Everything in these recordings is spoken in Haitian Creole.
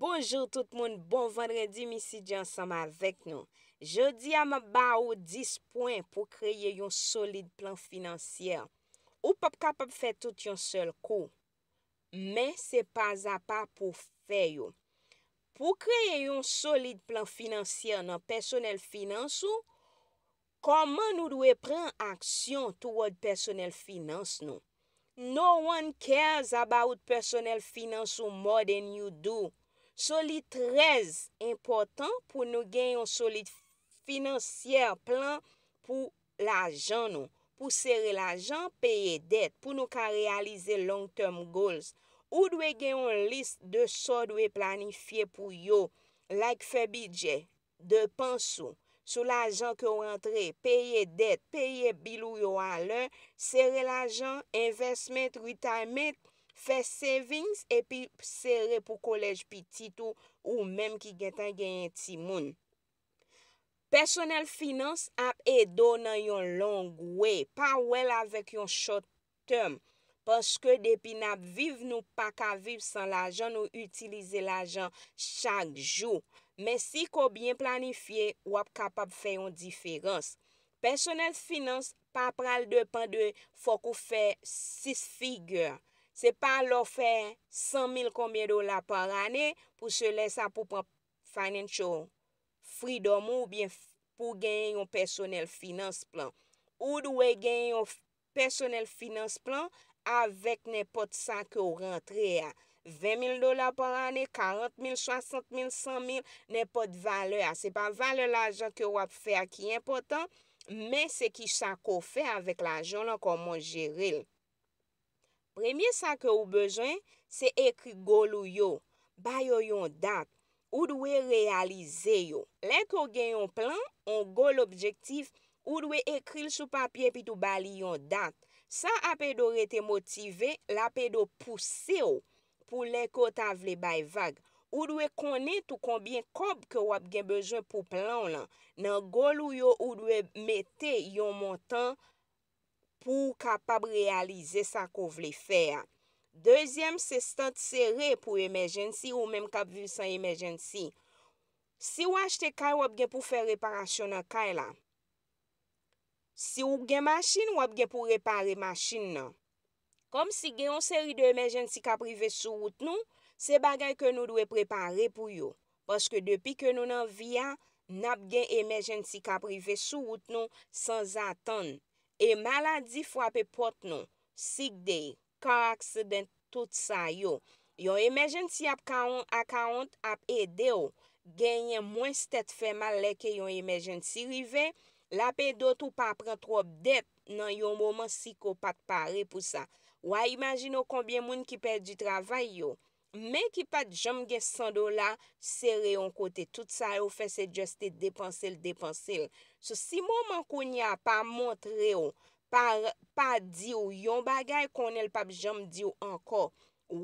Bonjou tout moun, bon vendredi misi di ansam avek nou. Je di a mba ou 10 poin pou kreye yon solide plan financier. Ou pap kapap fe tout yon sol kou. Men se paz a pa pou fe yon. Pou kreye yon solide plan financier nan personel finansou, koman nou dwe pren aksyon tou wad personel finans nou? No one cares about personel finansou more than you do. Soli trez impotant pou nou genyon soli financier plan pou lajan nou. Pou sere lajan, peye det, pou nou ka realize long term goals. Ou dwe genyon list de so dwe planifiye pou yo. Like fe bidje, de pansou, sou lajan ke ou rentre, peye det, peye bilou yo alen, sere lajan, investment, retirement, Fè savings e pi sère pou kolej pi titou ou mèm ki gen tan gen yon timoun. Personel finance ap e donan yon long way, pa wel avèk yon short term. Paske depi nap viv nou pa ka viv san la jan nou utilize la jan chak jou. Mè si ko bien planifiye, wap kapap fè yon diferans. Personel finance pa pral depan de fòk ou fè 6 figèr. Se pa lo fè 100.000 koumye dola par anè pou se lè sa pou pan financial freedom ou bien pou gen yon personel finance plan. Ou dwe gen yon personel finance plan avèk ne pot sa ki ou rentre ya. 20.000 dola par anè, 40.000, 60.000, 100.000, ne pot vale ya. Se pa vale la jan ki ou ap fè ki yon potan, men se ki sa ko fè avèk la jan la kon moun jiril. Premye sa ke ou bejwen, se ekri gol ou yo, bayo yon dat, ou dwe realize yo. Lè ko gen yon plan, ou gol objektif, ou dwe ekri l sou papye pi tou bali yon dat. Sa apè do rete motive, l'apè do pousse yo pou lè ko tavle bay vag. Ou dwe konen tou konbyen kob ke wap gen bejwen pou plan lan. Nan gol ou yo ou dwe mette yon montan... pou kapab realize sa kon vle fè a. Dezyem, se stant sere pou emergency ou menm kap vi san emergency. Si wache te kay wap gen pou fè reparasyon nan kay la. Si wap gen masin, wap gen pou repare masin nan. Kom si gen yon seri de emergency kaprive sou wout nou, se bagay ke nou dwe prepare pou yo. Poske depi ke nou nan via, nap gen emergency kaprive sou wout nou sans atan. E maladi fwape pot nou, sick day, car accident, tout sa yo. Yo emergency akant ap ede yo, genye mwen stet femal leke yo emergency rive, lape dot ou pa prentrop det nan yo mouman psikopat pare pou sa. Wa imagino konbyen moun ki perdi travay yo. Men ki pat jom ge 100 dola, se reyon kote. Tout sa ou fe se joste depansil, depansil. Se si mouman koun ya pa montre yon, pa di ou yon bagay kon el pap jom di ou anko,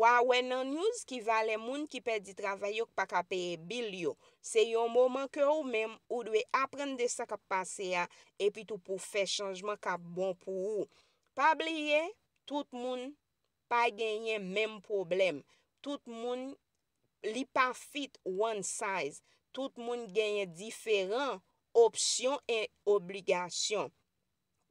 wawen nan yous ki vale moun ki pe di travayok pa ka peye bil yo. Se yon mouman kou mèm ou dwe apren de sa ka pase ya, epi tou pou fe chanjman ka bon pou ou. Pa bliye, tout moun pa genye mèm probleme. Tout moun li pa fit one size. Tout moun genye diferent opsyon en obligasyon.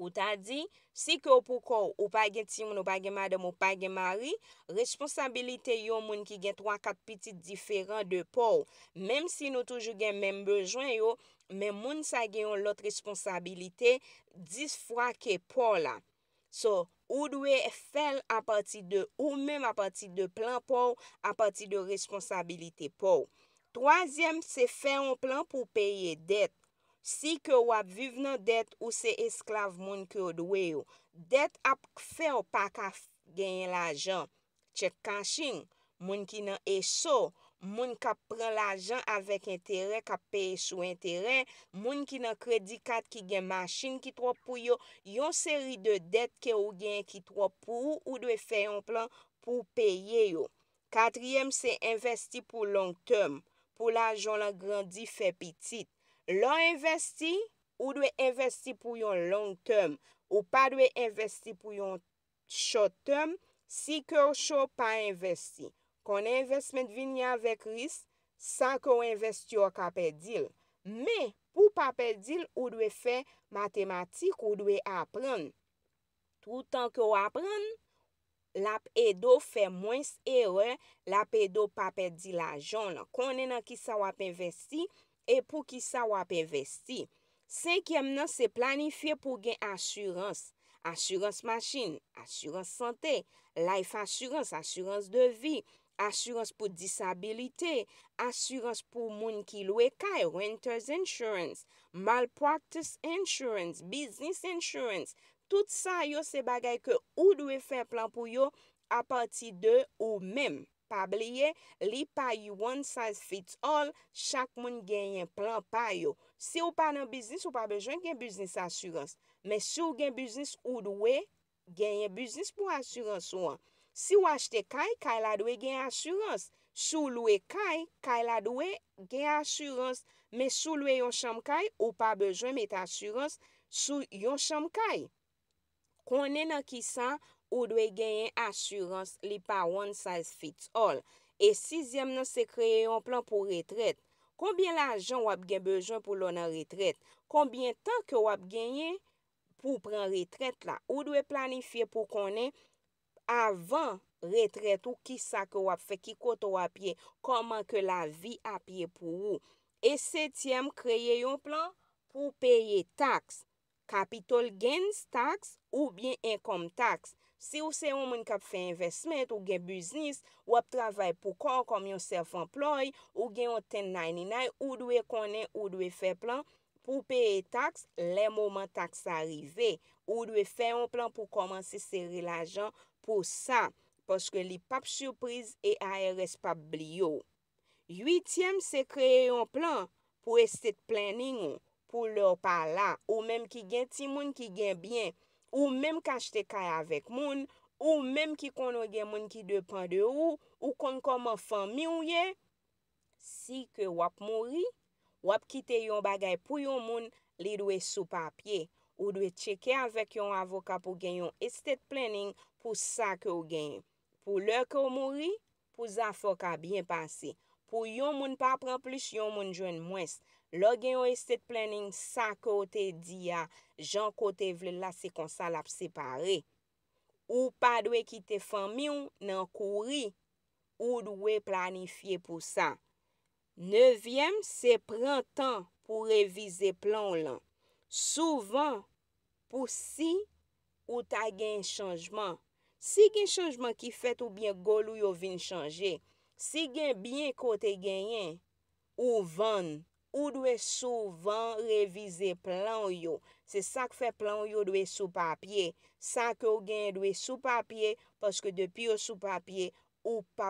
Ou ta di, si ke ou poukou, ou pa gen timoun, ou pa gen madem, ou pa gen mari, responsabilite yo moun ki gen 3-4 pitit diferent de pou. Mem si nou toujou gen men bejwen yo, men moun sa genyon lot responsabilite 10 fwa ke pou la. So, Ou dwe fel a pati de ou men a pati de plan pou, a pati de responsabilite pou. Troasyem se fe yon plan pou peye det. Si ke wap vivenan det ou se esklav moun ki yo dwe yo. Det ap fe yon pak af genyen la jan. Chek kanshin, moun ki nan esho. Moun ka pren l'ajan avèk interè, ka peye sou interè. Moun ki nan kredi kat ki gen masjin ki tro pou yo. Yo seri de det ke ou gen ki tro pou ou dwe feyon plan pou peye yo. Katriyem se investi pou long term. Pou l'ajan lan grandi fe pitit. Lo investi ou dwe investi pou yon long term. Ou pa dwe investi pou yon short term. Si kè ou short pa investi. konè investmen vini an vek ris, san kon investi wak apè dil. Mè, pou papè dil, ou dwe fè matematik, ou dwe aprèn. Toutan kon wap prèn, lap edo fè mwen s'erre, lap edo papè dil ajon, konè nan ki sa wap investi, e pou ki sa wap investi. Senkèm nan se planifiè pou gen asyranse. Asyranse masjin, asyranse sante, life asyranse, asyranse de vi, asyranse de vi, Asurans pou disabilite, asurans pou moun ki loue kay, renters insurance, malpractice insurance, business insurance. Tout sa yo se bagay ke ou dwe fè plan pou yo a pati de ou mem. Pa bleye, li pa yu one size fits all, chak moun genyen plan pa yo. Si ou pa nan bisnis, ou pa bejwen genye bisnis asurans. Men si ou genye bisnis ou dwe, genye bisnis pou asurans ou an. Si wache te kay, kay la dwe gen asurans. Sou lwe kay, kay la dwe gen asurans. Men sou lwe yon chanm kay, ou pa bejwen met asurans, sou yon chanm kay. Konnen nan ki san, ou dwe gen asurans li pa one size fits all. E sizyem nan se kreye yon plan pou retret. Konbyen la ajan wap gen bejwen pou lona retret? Konbyen tan ke wap genye pou pran retret la? Ou dwe planifiye pou konnen retret? avan retret ou ki sa ke wap fe, ki koto wap ye, koman ke la vi ap ye pou ou. E setyem, kreye yon plan pou peye taks, kapitol genz taks ou bien enkom taks. Si ou se yon moun kap fe investment ou gen biznis, wap travay pou kor kom yon self-employ, ou gen yon 1099, ou dwe konen, ou dwe fe plan pou peye taks, le mouman taks arive, ou dwe fe yon plan pou koman se seri l'ajan, Po sa, poske li pap surprize e a eres pap blyo. Ywityem se kreye yon plan pou estet planning pou lor pa la. Ou mem ki gen ti moun ki gen bien. Ou mem ka jte kaya vek moun. Ou mem ki konon gen moun ki depan de ou. Ou kon kon man fan mi ou ye. Si ke wap mouri, wap kite yon bagay pou yon moun, li dwe sou papye. Ou dwe cheke avèk yon avoka pou gen yon estate planning pou sa ke ou gen. Pou lèk ou mouri, pou zafoka bien passe. Pou yon moun pa pran plish, yon moun jwen mwens. Lèk gen yon estate planning sa kote diya. Jan kote vle la se konsal ap separe. Ou pa dwe kite fami ou nan kouri. Ou dwe planifiye pou sa. Nevyem se pran tan pou revize plan lan. Souvan. Pou si ou ta gen chanjman. Si gen chanjman ki fet ou bien golu yo vin chanje. Si gen bien kote genyen ou van. Ou dwe souvan revize plan yo. Se sa ke fe plan yo dwe sou papye. Sa ke ou gen dwe sou papye. Paske depi ou sou papye ou pa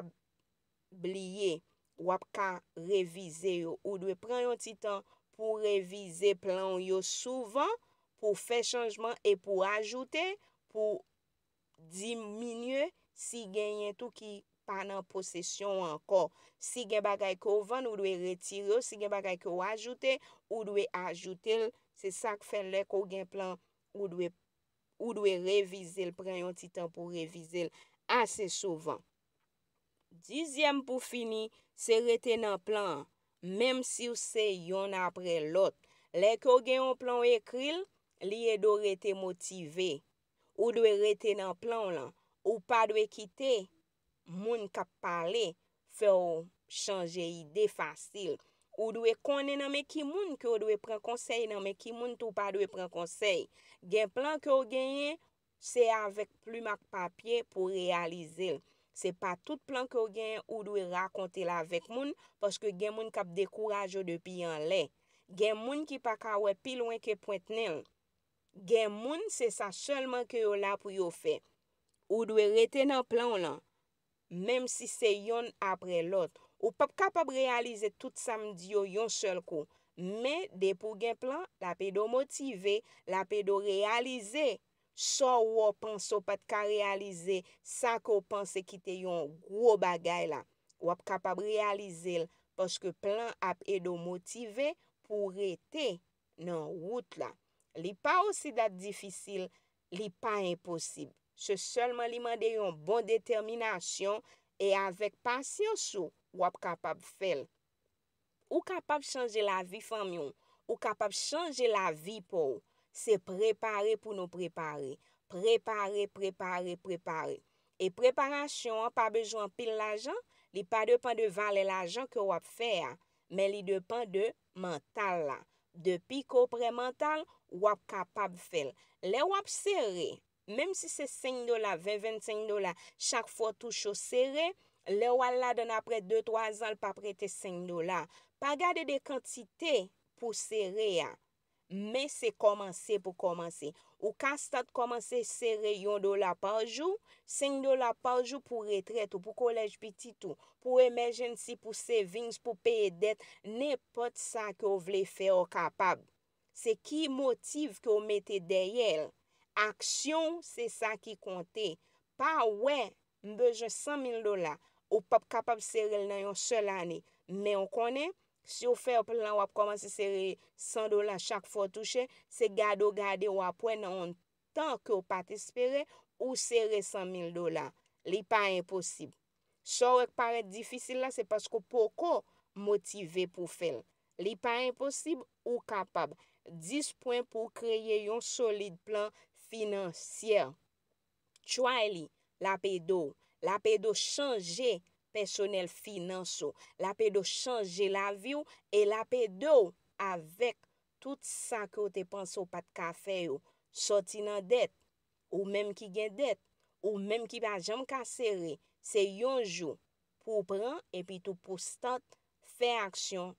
blye. Ou ap ka revize yo. Ou dwe prenyon ti tan pou revize plan yo souvan. pou fè chanjman e pou ajoute, pou diminye si genyen tou ki pa nan posesyon anko. Si gen bakay kou van, ou dwe retire, si gen bakay kou ajoute, ou dwe ajoute l, se sak fè lè kou gen plan, ou dwe revize l, pre yon titan pou revize l, asè souvan. Dizyem pou fini, se reten nan plan, mem si ou se yon apre lot. Lè kou gen yon plan ekril, Liye do rete motive, ou dwe rete nan plan lan, ou pa dwe kite, moun kap pale, fe ou chanje ide fasil. Ou dwe kone nan me ki moun ki ou dwe pren konsey nan me ki moun tou pa dwe pren konsey. Gen plan ki ou genye, se avek pluma k papye pou realize l. Se pa tout plan ki ou genye, ou dwe rakonte la vek moun, paske gen moun kap dekourajo de pi an le. Gen moun ki pa kawe pi lwen ke pointe nel. Gen moun se sa selman ke yo la pou yo fe. Ou dwe rete nan plan lan. Mem si se yon apre lot. Ou pap kapab realize tout samdi yo yon sel kon. Me de pou gen plan, la pe do motive, la pe do realize. So wopan so pat ka realize sa ko panse ki te yon gro bagay la. Wap kapab realize l poske plan ap e do motive pou rete nan wot la. Li pa osi dat difisil, li pa imposib. Se solman li mande yon bon determinasyon e avèk pasyon sou, wap kapab fel. Ou kapab chanje la vi famyon, ou kapab chanje la vi pou, se prepare pou nou prepare. Prepare, prepare, prepare. E preparasyon wap pa bejwan pil la jan, li pa depan de vale la jan ke wap fel, men li depan de mantal la. Depi ko premental, wap kapab fel. Le wap sere, mem si se 5 dola, 25 dola, chak fwa tou chou sere, le wala don apre 2-3 an pa prete 5 dola. Pa gade de kantite pou sere ya. Mè se komanse pou komanse. Ou kastat komanse sere yon dola parjou, 5 dola parjou pou retret ou pou kolej piti tou, pou emergency, pou savings, pou peye det, ne pot sa ki ou vle fè ou kapab. Se ki motive ki ou mette deyel, aksyon se sa ki kontè. Pa wè, mbeje 100.000 dola, ou pap kapab sere lè nan yon sel anè. Mè ou konè, Si ou fè plan wap komanse sère 100 dola chak fò touche, se gado gade wap wè nan an tan ki ou pat espere ou sère 100.000 dola. Li pa imposib. Sò wèk paret difisil la, se paskou poukò motive pou fèl. Li pa imposib ou kapab. 10 poin pou kreye yon solide plan finansyè. Chwa li, la pey do. La pey do chanje. personel finanso. La pe do chanje la viw e la pe do avek tout sa kote panso pat ka feyo. Soti nan det, ou menm ki gen det, ou menm ki pa jam kase re, se yonjou pou pran epi tou pou stant fe aksyon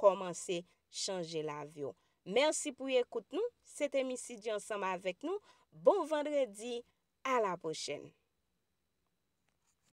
komanse chanje la viw. Mersi pou yekout nou. Sete misi di ansamba avek nou. Bon vendredi. A la pochen.